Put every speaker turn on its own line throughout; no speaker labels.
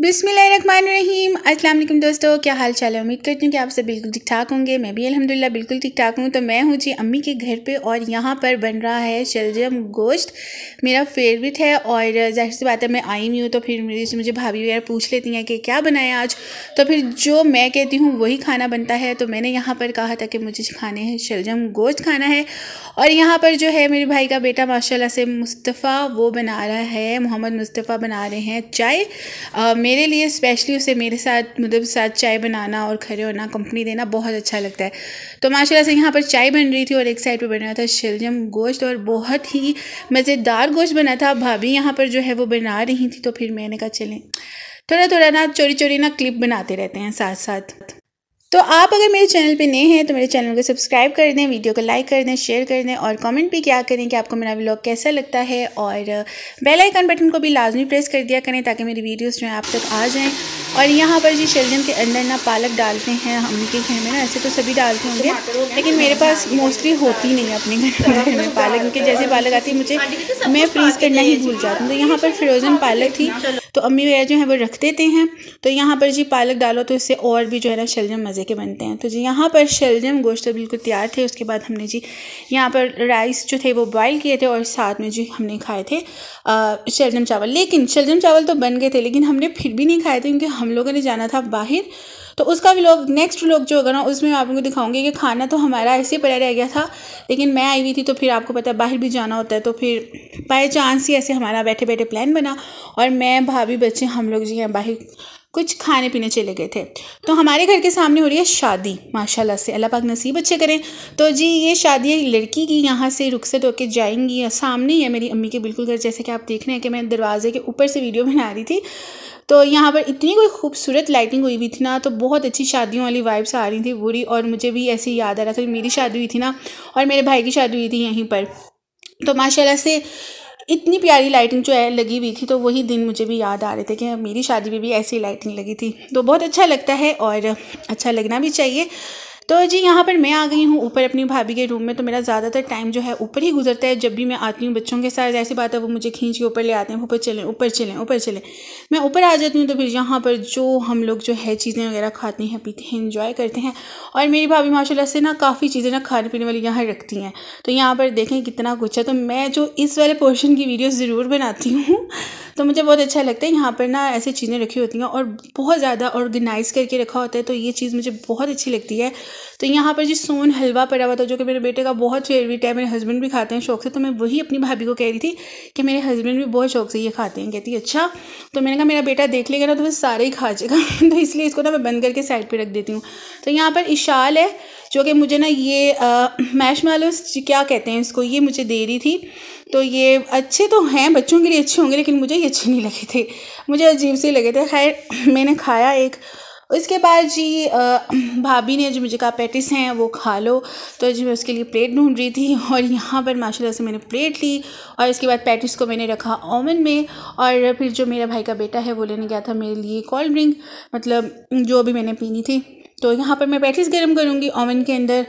बिसमीम अल्लाम दोस्तों क्या हाल चाल है उम्मीद करती हूँ कि आप सब बिल्कुल ठीक ठाक होंगे मैं भी अल्हम्दुलिल्लाह बिल्कुल ठीक ठाक हूँ तो मैं हूँ जी अम्मी के घर पे और यहाँ पर बन रहा है शलजम गोश्त मेरा फेवरेट है और जाहिर सी बात है मैं आई हुई हूँ तो फिर मेरी से मुझे भाभी वगैरह पूछ लेती हैं कि क्या बनाया आज तो फिर जो मैं कहती हूँ वही खाना बनता है तो मैंने यहाँ पर कहा था कि मुझे खाने हैं शलजम गोश्त खाना है और यहाँ पर जो है मेरे भाई का बेटा माशाल्लाह से मुस्तफ़ा वो बना रहा है मोहम्मद मुस्तफ़ा बना रहे हैं चाय आ, मेरे लिए स्पेशली उसे मेरे साथ मतलब साथ चाय बनाना और खड़े होना कंपनी देना बहुत अच्छा लगता है तो माशाला से यहाँ पर चाय बन रही थी और एक साइड पर बन रहा था शलजम गोश्त और बहुत ही मज़ेदार गोश्त बना था भाभी यहाँ पर जो है वो बना रही थी तो फिर मैंने कहा चलें थोड़ा थोड़ा ना चोरी चोरी ना क्लिप बनाते रहते हैं साथ साथ तो आप अगर मेरे चैनल पे नए हैं तो मेरे चैनल को सब्सक्राइब कर दें वीडियो को लाइक कर दें शेयर कर दें और कमेंट भी क्या करें कि आपको मेरा व्लॉग कैसा लगता है और बेल आइकन बटन को भी लाजमी प्रेस कर दिया करें ताकि मेरी वीडियोस जो हैं आप तक आ जाएं और यहाँ पर जी शलजम के अंदर ना पालक डालते हैं हम के घर में ना ऐसे तो सभी डालते होंगे लेकिन मेरे पास मोस्टली होती नहीं है अपने घर में पालक क्योंकि जैसे पालक आती है मुझे मैं फ्रीज़ करना ही भूल जाती हूँ तो यहाँ पर फ्रोज़न पालक थी तो अम्मी वगैरह जो है वो रख देते हैं तो यहाँ पर जी पालक डालो तो इससे और भी जो है ना शलजम मज़े के बनते हैं तो जी यहाँ पर शलजम गोश्त बिल्कुल तैयार थे उसके बाद हमने जी यहाँ पर राइस जो थे वो बॉयल किए थे और साथ में जी हमने खाए थे शलजम चावल लेकिन शलजम चावल तो बन गए थे लेकिन हमने फिर भी नहीं खाए थे क्योंकि हम लोगों ने जाना था बाहर तो उसका भी लोग नेक्स्ट लोग जो होगा ना उसमें मैं को दिखाऊंगी कि खाना तो हमारा ऐसे ही पड़ा रह गया था लेकिन मैं आई हुई थी तो फिर आपको पता है बाहर भी जाना होता है तो फिर बाई चांस ही ऐसे हमारा बैठे बैठे प्लान बना और मैं भाभी बच्चे हम लोग जी हैं बाहर कुछ खाने पीने चले गए थे तो हमारे घर के सामने हो रही है शादी माशाल्लाह से अल्लाह पाक नसीब अच्छे करें तो जी ये शादी है लड़की की यहाँ से रुखसत होकर जाएंगी सामने ही है मेरी अम्मी के बिल्कुल घर जैसे कि आप देख रहे हैं कि मैं दरवाजे के ऊपर से वीडियो बना रही थी तो यहाँ पर इतनी कोई खूबसूरत लाइटिंग हुई हुई थी ना तो बहुत अच्छी शादियों वाली वाइब्स आ रही थी बुरी और मुझे भी ऐसे याद आ रहा था मेरी शादी हुई थी ना और मेरे भाई की शादी हुई थी यहीं पर तो माशाल्लाह से इतनी प्यारी लाइटिंग जो है लगी हुई थी तो वही दिन मुझे भी याद आ रहे थे कि मेरी शादी में भी ऐसी लाइटिंग लगी थी तो बहुत अच्छा लगता है और अच्छा लगना भी चाहिए तो जी यहाँ पर मैं आ गई हूँ ऊपर अपनी भाभी के रूम में तो मेरा ज़्यादातर टाइम जो है ऊपर ही गुजरता है जब भी मैं आती हूँ बच्चों के साथ ऐसी बात है वो मुझे खींच के ऊपर ले आते हैं ऊपर चलें ऊपर चलें ऊपर चलें मैं ऊपर आ जाती हूँ तो फिर यहाँ पर जो हम लोग जो है चीज़ें वगैरह खाते हैं पीते हैं इन्जॉय करते हैं और मेरी भाभी माशाला से ना काफ़ी चीज़ें ना खाने पीने वाली यहाँ रखती हैं तो यहाँ पर देखें कितना कुछ है तो मैं जो इस वाले पोर्शन की वीडियो ज़रूर बनाती हूँ तो मुझे बहुत अच्छा लगता है यहाँ पर ना ऐसी चीज़ें रखी होती हैं और बहुत ज़्यादा ऑर्गेनाइज़ करके रखा होता है तो ये चीज़ मुझे बहुत अच्छी लगती है तो यहाँ पर जी सोन हलवा पड़ा हुआ था जो कि मेरे बेटे का बहुत फेवरेट है मेरे हस्बैंड भी खाते हैं शौक से तो मैं वही अपनी भाभी को कह रही थी कि मेरे हस्बैंड भी बहुत शौक से ये खाते हैं कहती अच्छा तो मैंने कहा मेरा बेटा देख लेगा ना तो फिर सारे ही खा जाएगा तो इसलिए इसको ना मैं बंद करके साइड पर रख देती हूँ तो यहाँ पर इशाल है जो कि मुझे ना ये मैश मालोस क्या कहते हैं इसको ये मुझे दे रही थी तो ये अच्छे तो हैं बच्चों के लिए अच्छे होंगे लेकिन मुझे ये अच्छे नहीं लगे थे मुझे अजीब से लगे थे खैर मैंने खाया एक उसके बाद जी भाभी ने जो मुझे कहा पैटिस हैं वो खा लो तो जी मैं उसके लिए प्लेट ढूंढ रही थी और यहाँ पर माशाल्लाह से मैंने प्लेट ली और इसके बाद पैटिस को मैंने रखा ओवन में और फिर जो मेरा भाई का बेटा है वो लेने गया था मेरे लिए कोल्ड ड्रिंक मतलब जो भी मैंने पीनी थी तो यहाँ पर मैं पैटिस गर्म करूँगी ओवन के अंदर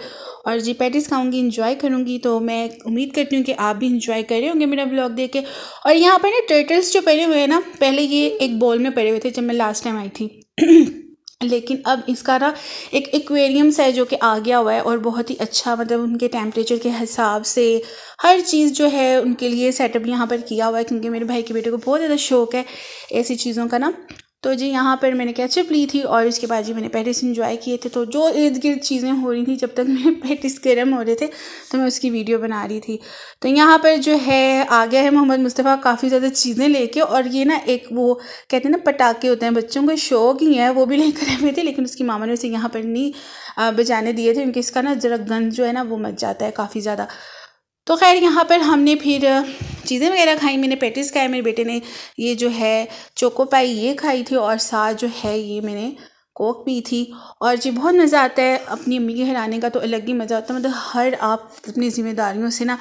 और जी पैटिस खाऊंगी इंजॉय करूँगी तो मैं उम्मीद करती हूँ कि आप भी इंजॉय कर रहे होंगे मेरा ब्लॉग देख के और यहाँ पर ना टर्टल्स जो पड़े हुए हैं ना पहले ये एक बॉल में पड़े हुए थे जब मैं लास्ट टाइम आई थी लेकिन अब इसका ना एक एक्वेरियम्स है जो कि आ गया हुआ है और बहुत ही अच्छा मतलब उनके टेम्परेचर के हिसाब से हर चीज़ जो है उनके लिए सेटअप यहाँ पर किया हुआ है क्योंकि मेरे भाई के बेटे को बहुत ज़्यादा शौक है ऐसी चीज़ों का ना तो जी यहाँ पर मैंने कैचअप ली थी और इसके बाद जी मैंने पैटिस इन्जॉय किए थे तो जो इर्द गिर्द चीज़ें हो रही थी जब तक मेरे पैटिस गर्म हो रहे थे तो मैं उसकी वीडियो बना रही थी तो यहाँ पर जो है आ गया है मोहम्मद मुस्तफ़ा काफ़ी ज़्यादा चीज़ें लेके और ये ना एक वो कहते हैं ना पटाखे होते हैं बच्चों को शौक ही है वो भी लेकर आए थे लेकिन उसकी मामा ने उसे यहाँ पर नहीं बजाने दिए थे क्योंकि इसका ना जरा गंद जो है ना वो मच जाता है काफ़ी ज़्यादा तो खैर यहाँ पर हमने फिर चीज़ें वगैरह खाई मैंने पैटिस खाया मेरे बेटे ने ये जो है चोको पाई ये खाई थी और साथ जो है ये मैंने कोक पी थी और जी बहुत मज़ा आता है अपनी अम्मी के हराने का तो अलग ही मज़ा आता है मतलब हर आप अपनी ज़िम्मेदारियों से ना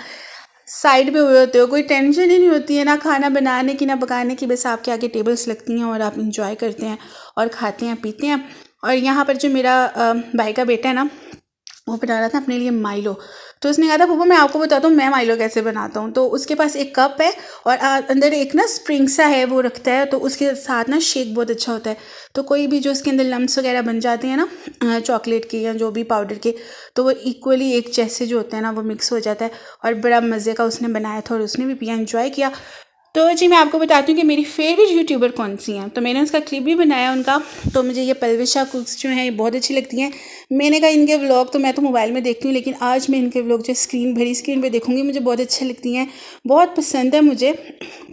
साइड पे हुए होते हो कोई टेंशन ही नहीं होती है ना खाना बनाने की ना पकाने की बस आपके आगे टेबल्स लगती हैं और आप इंजॉय करते हैं और खाते हैं पीते हैं और यहाँ पर जो मेरा भाई का बेटा है ना वो बना रहा था अपने लिए माइलो तो उसने कहा था पापा मैं आपको बताता हूँ मैं माइलो कैसे बनाता हूँ तो उसके पास एक कप है और अंदर एक ना स्प्रिंग सा है वो रखता है तो उसके साथ ना शेक बहुत अच्छा होता है तो कोई भी जो उसके अंदर लम्ब्स वगैरह बन जाते हैं ना चॉकलेट के या जो भी पाउडर के तो वो इक्वली एक जैसे जो होते हैं ना वो मिक्स हो जाता है और बड़ा मज़े का उसने बनाया था और उसने भी पिया इंजॉय किया तो जी मैं आपको बताती हूँ कि मेरी फेवरेट यूट्यूबर कौन सी हैं तो मैंने उसका क्लिप भी बनाया उनका तो मुझे ये पलविशा कुक्स जो हैं ये बहुत अच्छी लगती हैं मैंने कहा इनके व्लॉग तो मैं तो मोबाइल में देखती हूँ लेकिन आज मैं इनके व्लॉग जो स्क्रीन भरी स्क्रीन पर देखूँगी मुझे बहुत अच्छी लगती हैं बहुत पसंद है मुझे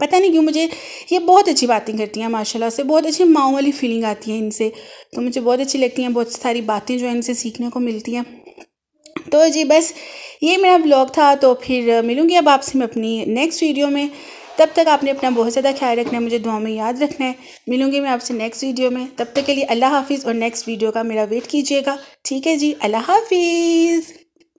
पता नहीं क्यों मुझे ये बहुत अच्छी बातें करती हैं माशाला से बहुत अच्छी माओ वाली फीलिंग आती है इनसे तो मुझे बहुत अच्छी लगती हैं बहुत सारी बातें जो है इनसे सीखने को मिलती हैं तो जी बस ये मेरा ब्लॉग था तो फिर मिलूँगी अब आपसे मैं अपनी नेक्स्ट वीडियो में तब तक आपने अपना बहुत ज़्यादा ख्याल रखना है मुझे दुआ में याद रखना है मिलूँगी मैं आपसे नेक्स्ट वीडियो में तब तक के लिए अल्लाह हाफिज़ और नेक्स्ट वीडियो का मेरा वेट कीजिएगा ठीक है जी अल्लाह हाफिज़